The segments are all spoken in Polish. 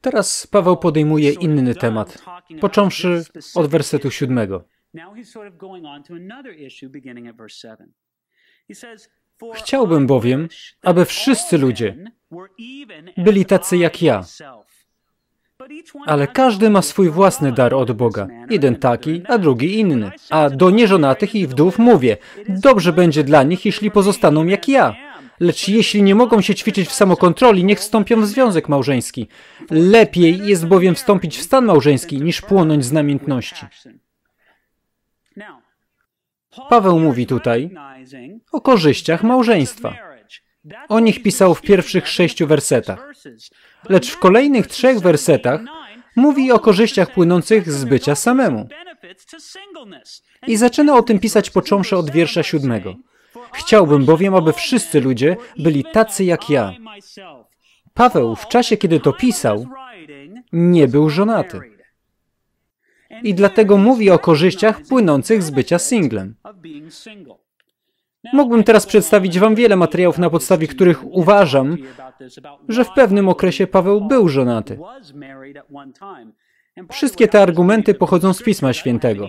Teraz Paweł podejmuje inny temat, począwszy od wersetu siódmego. Chciałbym bowiem, aby wszyscy ludzie byli tacy jak ja. Ale każdy ma swój własny dar od Boga. Jeden taki, a drugi inny. A do nieżonatych i wdów mówię, dobrze będzie dla nich, jeśli pozostaną jak ja Lecz jeśli nie mogą się ćwiczyć w samokontroli, niech wstąpią w związek małżeński. Lepiej jest bowiem wstąpić w stan małżeński, niż płonąć z namiętności. Paweł mówi tutaj o korzyściach małżeństwa. O nich pisał w pierwszych sześciu wersetach. Lecz w kolejnych trzech wersetach mówi o korzyściach płynących z bycia samemu. I zaczyna o tym pisać począwszy od wiersza siódmego. Chciałbym bowiem, aby wszyscy ludzie byli tacy jak ja. Paweł w czasie, kiedy to pisał, nie był żonaty. I dlatego mówi o korzyściach płynących z bycia singlem. Mógłbym teraz przedstawić Wam wiele materiałów, na podstawie których uważam, że w pewnym okresie Paweł był żonaty. Wszystkie te argumenty pochodzą z Pisma Świętego.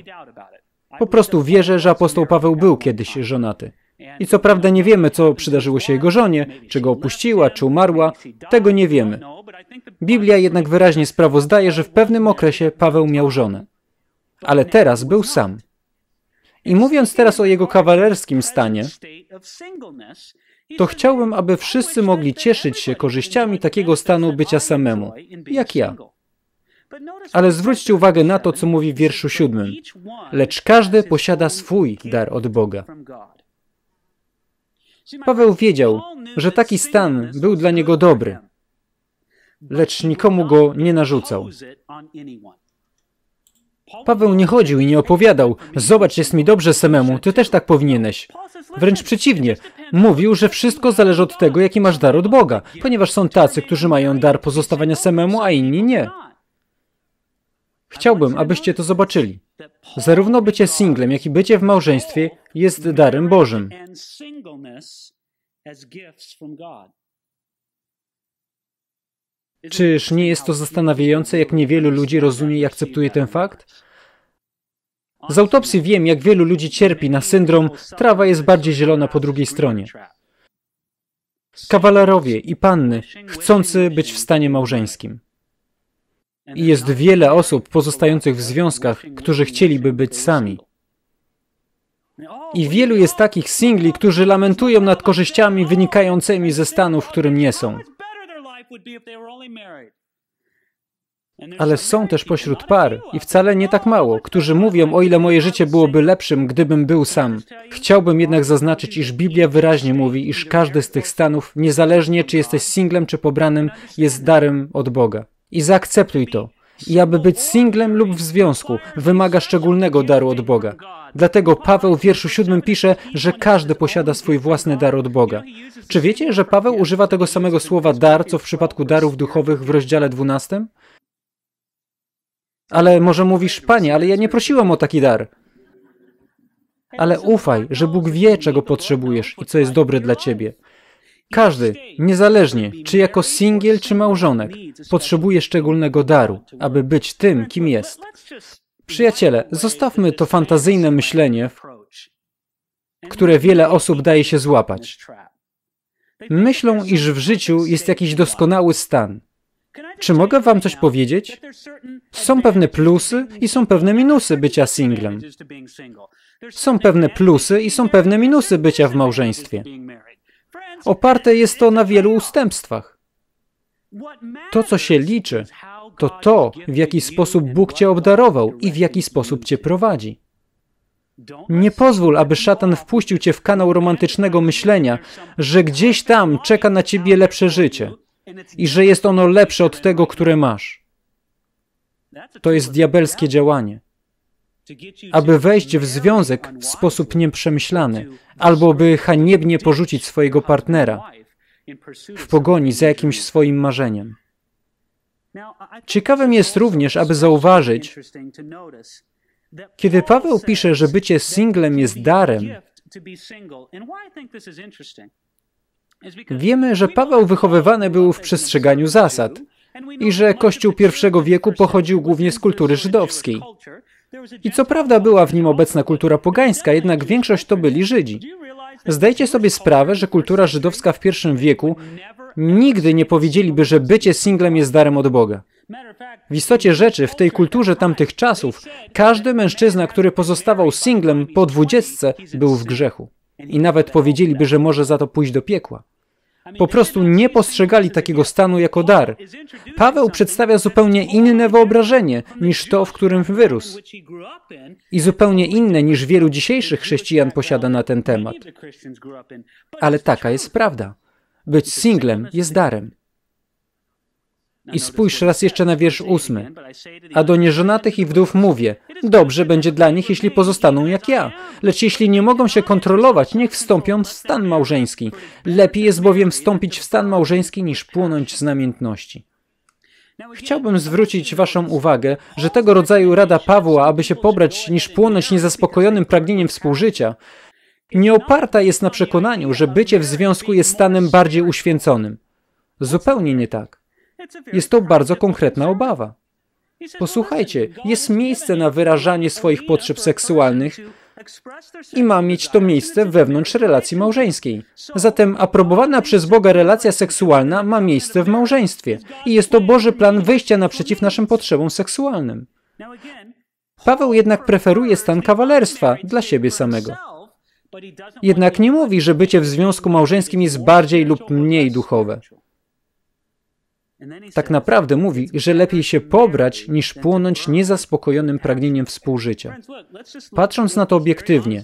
Po prostu wierzę, że apostoł Paweł był kiedyś żonaty. I co prawda nie wiemy, co przydarzyło się jego żonie, czy go opuściła, czy umarła, tego nie wiemy. Biblia jednak wyraźnie sprawozdaje, że w pewnym okresie Paweł miał żonę. Ale teraz był sam. I mówiąc teraz o jego kawalerskim stanie, to chciałbym, aby wszyscy mogli cieszyć się korzyściami takiego stanu bycia samemu, jak ja. Ale zwróćcie uwagę na to, co mówi w wierszu siódmym. Lecz każdy posiada swój dar od Boga. Paweł wiedział, że taki stan był dla niego dobry, lecz nikomu go nie narzucał. Paweł nie chodził i nie opowiadał, zobacz, jest mi dobrze samemu, ty też tak powinieneś. Wręcz przeciwnie, mówił, że wszystko zależy od tego, jaki masz dar od Boga, ponieważ są tacy, którzy mają dar pozostawania samemu, a inni nie. Chciałbym, abyście to zobaczyli. Zarówno bycie singlem, jak i bycie w małżeństwie jest darem Bożym. Czyż nie jest to zastanawiające, jak niewielu ludzi rozumie i akceptuje ten fakt? Z autopsji wiem, jak wielu ludzi cierpi na syndrom trawa jest bardziej zielona po drugiej stronie. Kawalerowie i panny chcący być w stanie małżeńskim. I jest wiele osób pozostających w związkach, którzy chcieliby być sami. I wielu jest takich singli, którzy lamentują nad korzyściami wynikającymi ze stanu, w którym nie są. Ale są też pośród par, i wcale nie tak mało, którzy mówią, o ile moje życie byłoby lepszym, gdybym był sam. Chciałbym jednak zaznaczyć, iż Biblia wyraźnie mówi, iż każdy z tych stanów, niezależnie czy jesteś singlem czy pobranym, jest darem od Boga i zaakceptuj to. I aby być singlem lub w związku, wymaga szczególnego daru od Boga. Dlatego Paweł w wierszu siódmym pisze, że każdy posiada swój własny dar od Boga. Czy wiecie, że Paweł używa tego samego słowa dar, co w przypadku darów duchowych w rozdziale dwunastym? Ale może mówisz, panie, ale ja nie prosiłem o taki dar. Ale ufaj, że Bóg wie, czego potrzebujesz i co jest dobre dla ciebie. Każdy, niezależnie czy jako singiel, czy małżonek, potrzebuje szczególnego daru, aby być tym, kim jest. Przyjaciele, zostawmy to fantazyjne myślenie, które wiele osób daje się złapać. Myślą, iż w życiu jest jakiś doskonały stan. Czy mogę Wam coś powiedzieć? Są pewne plusy i są pewne minusy bycia singlem. Są pewne plusy i są pewne minusy bycia w małżeństwie. Oparte jest to na wielu ustępstwach. To, co się liczy, to to, w jaki sposób Bóg cię obdarował i w jaki sposób cię prowadzi. Nie pozwól, aby szatan wpuścił cię w kanał romantycznego myślenia, że gdzieś tam czeka na ciebie lepsze życie i że jest ono lepsze od tego, które masz. To jest diabelskie działanie aby wejść w związek w sposób nieprzemyślany, albo by haniebnie porzucić swojego partnera w pogoni za jakimś swoim marzeniem. Ciekawym jest również, aby zauważyć, kiedy Paweł pisze, że bycie singlem jest darem, wiemy, że Paweł wychowywany był w przestrzeganiu zasad i że Kościół pierwszego wieku pochodził głównie z kultury żydowskiej. I co prawda była w nim obecna kultura pogańska, jednak większość to byli Żydzi. Zdajcie sobie sprawę, że kultura żydowska w pierwszym wieku nigdy nie powiedzieliby, że bycie singlem jest darem od Boga. W istocie rzeczy, w tej kulturze tamtych czasów, każdy mężczyzna, który pozostawał singlem po dwudziestce, był w grzechu. I nawet powiedzieliby, że może za to pójść do piekła. Po prostu nie postrzegali takiego stanu jako dar. Paweł przedstawia zupełnie inne wyobrażenie niż to, w którym wyrósł i zupełnie inne niż wielu dzisiejszych chrześcijan posiada na ten temat. Ale taka jest prawda. Być singlem jest darem. I spójrz raz jeszcze na wiersz ósmy. A do nieżonatych i wdów mówię, dobrze będzie dla nich, jeśli pozostaną jak ja. Lecz jeśli nie mogą się kontrolować, niech wstąpią w stan małżeński. Lepiej jest bowiem wstąpić w stan małżeński, niż płonąć z namiętności. Chciałbym zwrócić Waszą uwagę, że tego rodzaju rada Pawła, aby się pobrać niż płonąć niezaspokojonym pragnieniem współżycia, nie oparta jest na przekonaniu, że bycie w związku jest stanem bardziej uświęconym. Zupełnie nie tak. Jest to bardzo konkretna obawa. Posłuchajcie, jest miejsce na wyrażanie swoich potrzeb seksualnych i ma mieć to miejsce wewnątrz relacji małżeńskiej. Zatem aprobowana przez Boga relacja seksualna ma miejsce w małżeństwie i jest to Boży plan wyjścia naprzeciw naszym potrzebom seksualnym. Paweł jednak preferuje stan kawalerstwa dla siebie samego. Jednak nie mówi, że bycie w związku małżeńskim jest bardziej lub mniej duchowe tak naprawdę mówi, że lepiej się pobrać niż płonąć niezaspokojonym pragnieniem współżycia. Patrząc na to obiektywnie,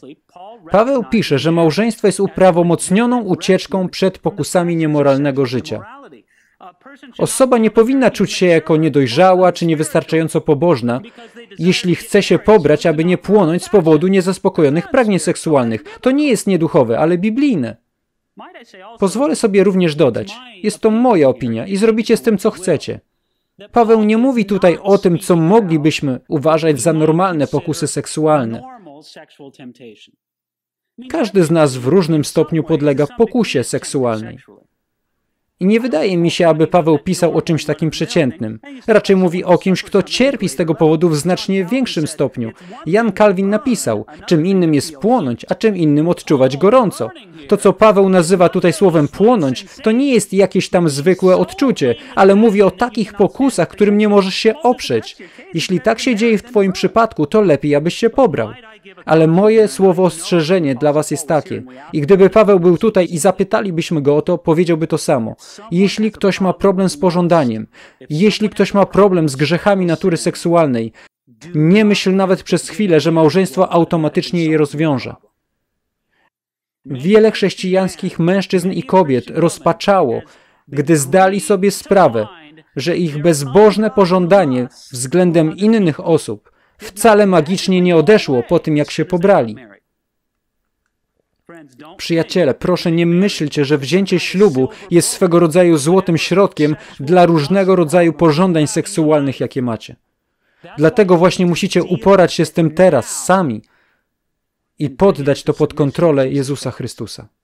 Paweł pisze, że małżeństwo jest uprawomocnioną ucieczką przed pokusami niemoralnego życia. Osoba nie powinna czuć się jako niedojrzała czy niewystarczająco pobożna, jeśli chce się pobrać, aby nie płonąć z powodu niezaspokojonych pragnień seksualnych. To nie jest nieduchowe, ale biblijne. Pozwolę sobie również dodać, jest to moja opinia i zrobicie z tym, co chcecie. Paweł nie mówi tutaj o tym, co moglibyśmy uważać za normalne pokusy seksualne. Każdy z nas w różnym stopniu podlega pokusie seksualnej. I nie wydaje mi się, aby Paweł pisał o czymś takim przeciętnym. Raczej mówi o kimś, kto cierpi z tego powodu w znacznie większym stopniu. Jan Calvin napisał, czym innym jest płonąć, a czym innym odczuwać gorąco. To, co Paweł nazywa tutaj słowem płonąć, to nie jest jakieś tam zwykłe odczucie, ale mówi o takich pokusach, którym nie możesz się oprzeć. Jeśli tak się dzieje w Twoim przypadku, to lepiej, abyś się pobrał. Ale moje słowo ostrzeżenie dla was jest takie. I gdyby Paweł był tutaj i zapytalibyśmy go o to, powiedziałby to samo. Jeśli ktoś ma problem z pożądaniem, jeśli ktoś ma problem z grzechami natury seksualnej, nie myśl nawet przez chwilę, że małżeństwo automatycznie je rozwiąże. Wiele chrześcijańskich mężczyzn i kobiet rozpaczało, gdy zdali sobie sprawę, że ich bezbożne pożądanie względem innych osób wcale magicznie nie odeszło po tym, jak się pobrali. Przyjaciele, proszę nie myślcie, że wzięcie ślubu jest swego rodzaju złotym środkiem dla różnego rodzaju pożądań seksualnych, jakie macie. Dlatego właśnie musicie uporać się z tym teraz, sami i poddać to pod kontrolę Jezusa Chrystusa.